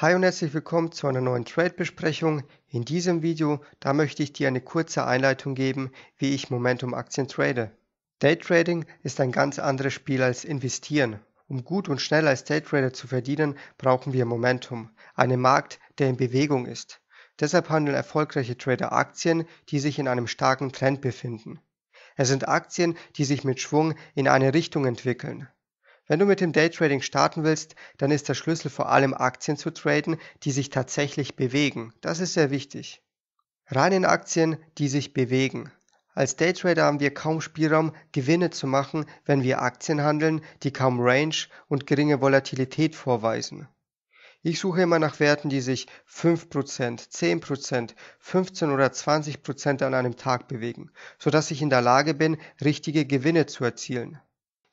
Hi und herzlich willkommen zu einer neuen Trade-Besprechung. In diesem Video, da möchte ich dir eine kurze Einleitung geben, wie ich Momentum-Aktien trade. Daytrading ist ein ganz anderes Spiel als Investieren. Um gut und schnell als Daytrader zu verdienen, brauchen wir Momentum, einen Markt, der in Bewegung ist. Deshalb handeln erfolgreiche Trader Aktien, die sich in einem starken Trend befinden. Es sind Aktien, die sich mit Schwung in eine Richtung entwickeln. Wenn du mit dem Daytrading starten willst, dann ist der Schlüssel vor allem Aktien zu traden, die sich tatsächlich bewegen. Das ist sehr wichtig. Rein in Aktien, die sich bewegen. Als Daytrader haben wir kaum Spielraum, Gewinne zu machen, wenn wir Aktien handeln, die kaum Range und geringe Volatilität vorweisen. Ich suche immer nach Werten, die sich 5%, 10%, 15 oder 20% an einem Tag bewegen, sodass ich in der Lage bin, richtige Gewinne zu erzielen.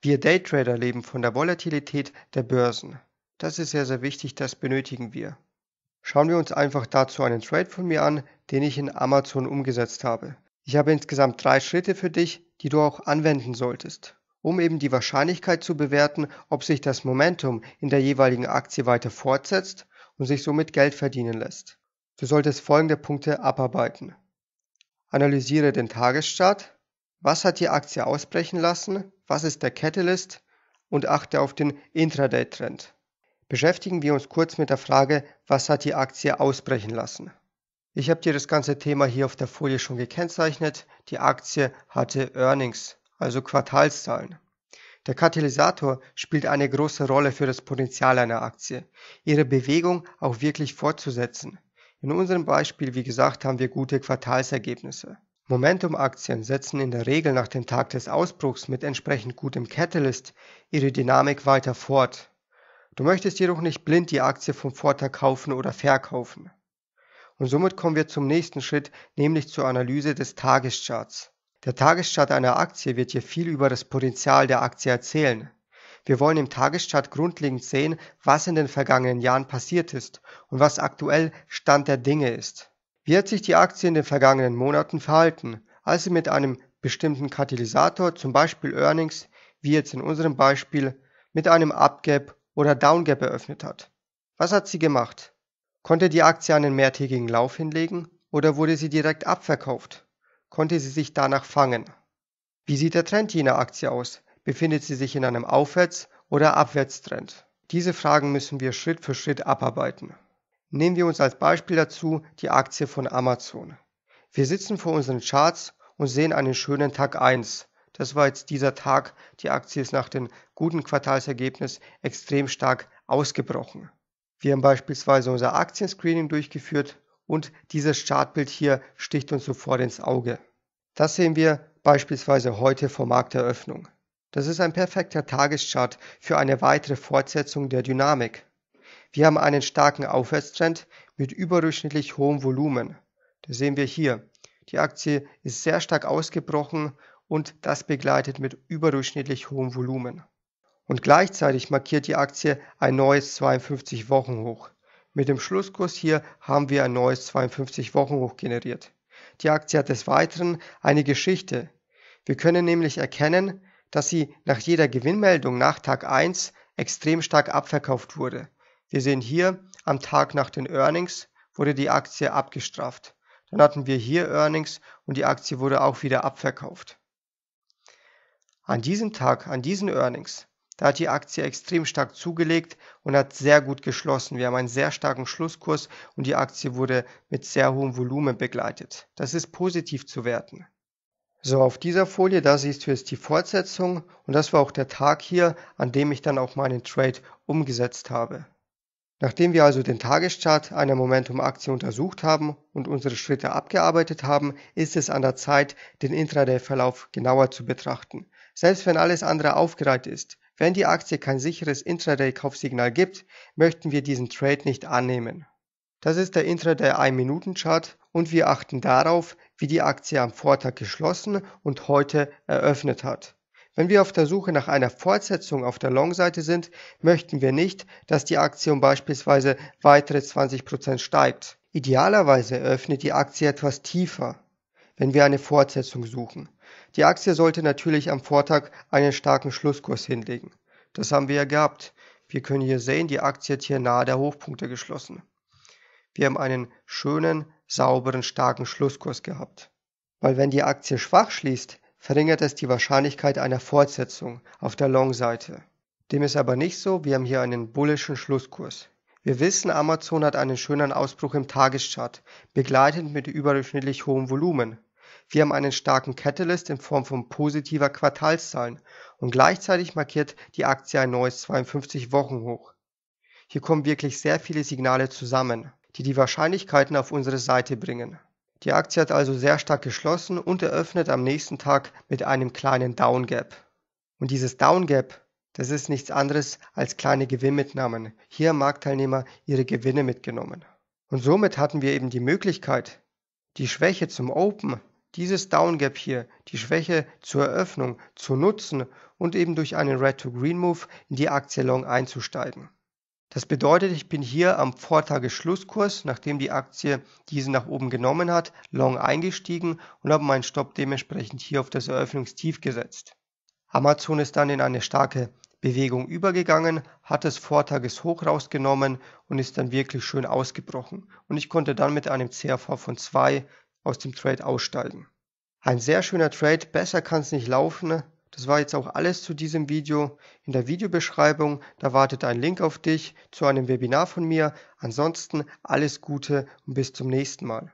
Wir Daytrader leben von der Volatilität der Börsen. Das ist sehr, sehr wichtig, das benötigen wir. Schauen wir uns einfach dazu einen Trade von mir an, den ich in Amazon umgesetzt habe. Ich habe insgesamt drei Schritte für dich, die du auch anwenden solltest, um eben die Wahrscheinlichkeit zu bewerten, ob sich das Momentum in der jeweiligen Aktie weiter fortsetzt und sich somit Geld verdienen lässt. Du solltest folgende Punkte abarbeiten. Analysiere den Tagesstart, was hat die Aktie ausbrechen lassen? Was ist der Catalyst? Und achte auf den Intraday-Trend. Beschäftigen wir uns kurz mit der Frage, was hat die Aktie ausbrechen lassen? Ich habe dir das ganze Thema hier auf der Folie schon gekennzeichnet. Die Aktie hatte Earnings, also Quartalszahlen. Der Katalysator spielt eine große Rolle für das Potenzial einer Aktie, ihre Bewegung auch wirklich fortzusetzen. In unserem Beispiel, wie gesagt, haben wir gute Quartalsergebnisse. Momentum-Aktien setzen in der Regel nach dem Tag des Ausbruchs mit entsprechend gutem Catalyst ihre Dynamik weiter fort. Du möchtest jedoch nicht blind die Aktie vom Vortag kaufen oder verkaufen. Und somit kommen wir zum nächsten Schritt, nämlich zur Analyse des Tagescharts. Der Tageschart einer Aktie wird dir viel über das Potenzial der Aktie erzählen. Wir wollen im Tageschart grundlegend sehen, was in den vergangenen Jahren passiert ist und was aktuell Stand der Dinge ist. Wie hat sich die Aktie in den vergangenen Monaten verhalten, als sie mit einem bestimmten Katalysator, zum Beispiel Earnings, wie jetzt in unserem Beispiel, mit einem Upgap oder Downgap eröffnet hat? Was hat sie gemacht? Konnte die Aktie einen mehrtägigen Lauf hinlegen oder wurde sie direkt abverkauft? Konnte sie sich danach fangen? Wie sieht der Trend jener Aktie aus? Befindet sie sich in einem Aufwärts- oder Abwärtstrend? Diese Fragen müssen wir Schritt für Schritt abarbeiten. Nehmen wir uns als Beispiel dazu die Aktie von Amazon. Wir sitzen vor unseren Charts und sehen einen schönen Tag 1. Das war jetzt dieser Tag. Die Aktie ist nach dem guten Quartalsergebnis extrem stark ausgebrochen. Wir haben beispielsweise unser Aktienscreening durchgeführt und dieses Chartbild hier sticht uns sofort ins Auge. Das sehen wir beispielsweise heute vor Markteröffnung. Das ist ein perfekter Tageschart für eine weitere Fortsetzung der Dynamik. Wir haben einen starken Aufwärtstrend mit überdurchschnittlich hohem Volumen. Das sehen wir hier. Die Aktie ist sehr stark ausgebrochen und das begleitet mit überdurchschnittlich hohem Volumen. Und gleichzeitig markiert die Aktie ein neues 52-Wochen-Hoch. Mit dem Schlusskurs hier haben wir ein neues 52-Wochen-Hoch generiert. Die Aktie hat des Weiteren eine Geschichte. Wir können nämlich erkennen, dass sie nach jeder Gewinnmeldung nach Tag 1 extrem stark abverkauft wurde. Wir sehen hier, am Tag nach den Earnings wurde die Aktie abgestraft. Dann hatten wir hier Earnings und die Aktie wurde auch wieder abverkauft. An diesem Tag, an diesen Earnings, da hat die Aktie extrem stark zugelegt und hat sehr gut geschlossen. Wir haben einen sehr starken Schlusskurs und die Aktie wurde mit sehr hohem Volumen begleitet. Das ist positiv zu werten. So, auf dieser Folie, da siehst du jetzt die Fortsetzung und das war auch der Tag hier, an dem ich dann auch meinen Trade umgesetzt habe. Nachdem wir also den Tageschart einer Momentum-Aktie untersucht haben und unsere Schritte abgearbeitet haben, ist es an der Zeit, den Intraday-Verlauf genauer zu betrachten. Selbst wenn alles andere aufgereiht ist, wenn die Aktie kein sicheres Intraday-Kaufsignal gibt, möchten wir diesen Trade nicht annehmen. Das ist der Intraday 1-Minuten-Chart und wir achten darauf, wie die Aktie am Vortag geschlossen und heute eröffnet hat. Wenn wir auf der Suche nach einer Fortsetzung auf der Long-Seite sind, möchten wir nicht, dass die Aktie um beispielsweise weitere 20% steigt. Idealerweise öffnet die Aktie etwas tiefer, wenn wir eine Fortsetzung suchen. Die Aktie sollte natürlich am Vortag einen starken Schlusskurs hinlegen. Das haben wir ja gehabt. Wir können hier sehen, die Aktie hat hier nahe der Hochpunkte geschlossen. Wir haben einen schönen, sauberen, starken Schlusskurs gehabt. Weil wenn die Aktie schwach schließt, verringert es die Wahrscheinlichkeit einer Fortsetzung auf der Long-Seite. Dem ist aber nicht so, wir haben hier einen bullischen Schlusskurs. Wir wissen, Amazon hat einen schönen Ausbruch im Tageschart, begleitend mit überdurchschnittlich hohem Volumen. Wir haben einen starken Catalyst in Form von positiver Quartalszahlen und gleichzeitig markiert die Aktie ein neues 52-Wochen-Hoch. Hier kommen wirklich sehr viele Signale zusammen, die die Wahrscheinlichkeiten auf unsere Seite bringen. Die Aktie hat also sehr stark geschlossen und eröffnet am nächsten Tag mit einem kleinen Downgap. Und dieses Downgap, das ist nichts anderes als kleine Gewinnmitnahmen. Hier haben Marktteilnehmer ihre Gewinne mitgenommen. Und somit hatten wir eben die Möglichkeit, die Schwäche zum Open, dieses Downgap hier, die Schwäche zur Eröffnung zu nutzen und eben durch einen Red to Green Move in die Aktie Long einzusteigen. Das bedeutet, ich bin hier am Vortagesschlusskurs, nachdem die Aktie diese nach oben genommen hat, long eingestiegen und habe meinen Stopp dementsprechend hier auf das Eröffnungstief gesetzt. Amazon ist dann in eine starke Bewegung übergegangen, hat das Vortageshoch rausgenommen und ist dann wirklich schön ausgebrochen. Und ich konnte dann mit einem CRV von 2 aus dem Trade aussteigen. Ein sehr schöner Trade, besser kann es nicht laufen. Das war jetzt auch alles zu diesem Video. In der Videobeschreibung, da wartet ein Link auf dich zu einem Webinar von mir. Ansonsten alles Gute und bis zum nächsten Mal.